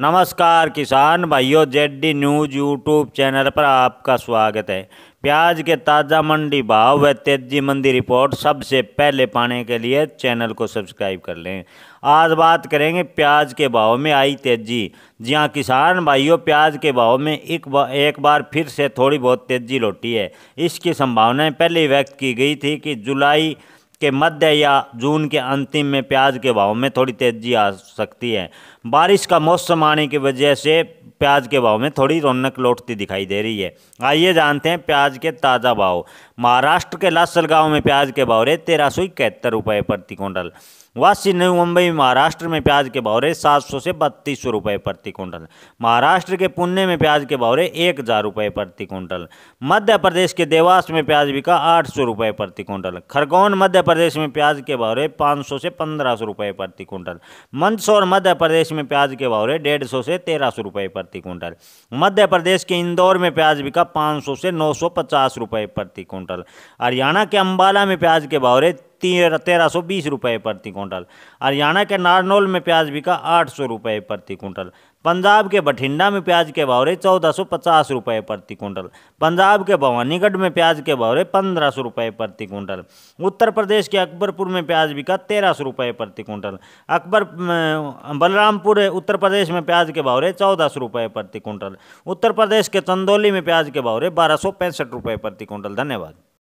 नमस्कार किसान भाइयों जेडी न्यूज यूट्यूब चैनल पर आपका स्वागत है प्याज के ताज़ा मंडी भाव व तेजी मंदी रिपोर्ट सबसे पहले पाने के लिए चैनल को सब्सक्राइब कर लें आज बात करेंगे प्याज के भाव में आई तेजी जी हाँ किसान भाइयों प्याज के भाव में एक बा, एक बार फिर से थोड़ी बहुत तेजी लौटी है इसकी संभावनाएं पहले व्यक्त की गई थी कि जुलाई के मध्य या जून के अंतिम में प्याज के भाव में थोड़ी तेज़ी आ सकती है बारिश का मौसम आने की वजह से प्याज के भाव में थोड़ी रौनक लौटती दिखाई दे रही है आइए जानते हैं प्याज के ताज़ा भाव महाराष्ट्र के लासल में प्याज के भाव रहे तेरह सौ इकहत्तर रुपये प्रति क्विंटल वासी नई मुंबई महाराष्ट्र में प्याज के भावरे सात सौ से बत्तीस सौ रुपये प्रति क्विंटल महाराष्ट्र के पुणे में प्याज के भावरे एक हज़ार रुपये प्रति क्विंटल मध्य प्रदेश के देवास में प्याज बिका आठ सौ रुपये प्रति क्विंटल खरगोन मध्य प्रदेश में प्याज के भावरे पाँच सौ से पंद्रह सौ रुपये प्रति क्विंटल मंदसौर मध्य प्रदेश में प्याज के भावरे डेढ़ सौ से तेरह सौ रुपये प्रति क्विंटल मध्य प्रदेश के इंदौर में प्याज बिका पाँच सौ से नौ सौ पचास रुपये प्रति क्विंटल हरियाणा के अम्बाला में प्याज के भावरे तेरह तेरह सौ बीस रुपये प्रति क्विंटल हरियाणा के नारनौल में प्याज बिका आठ सौ रुपये प्रति क्विंटल पंजाब के बठिंडा में प्याज के भावरे चौदह सौ पचास रुपये प्रति क्विंटल पंजाब के भवानीगढ़ में प्याज के भावरे पंद्रह सौ रुपये प्रति क्विंटल उत्तर प्रदेश के अकबरपुर में प्याज बिका तेरह सौ रुपये प्रति क्विंटल अकबर बलरामपुर उत्तर प्रदेश में प्याज के भावरे चौदह सौ रुपये प्रति क्विंटल उत्तर प्रदेश के चंदौली में प्याज के भावरे बारह सौ पैंसठ रुपये प्रति क्विंटल धन्यवाद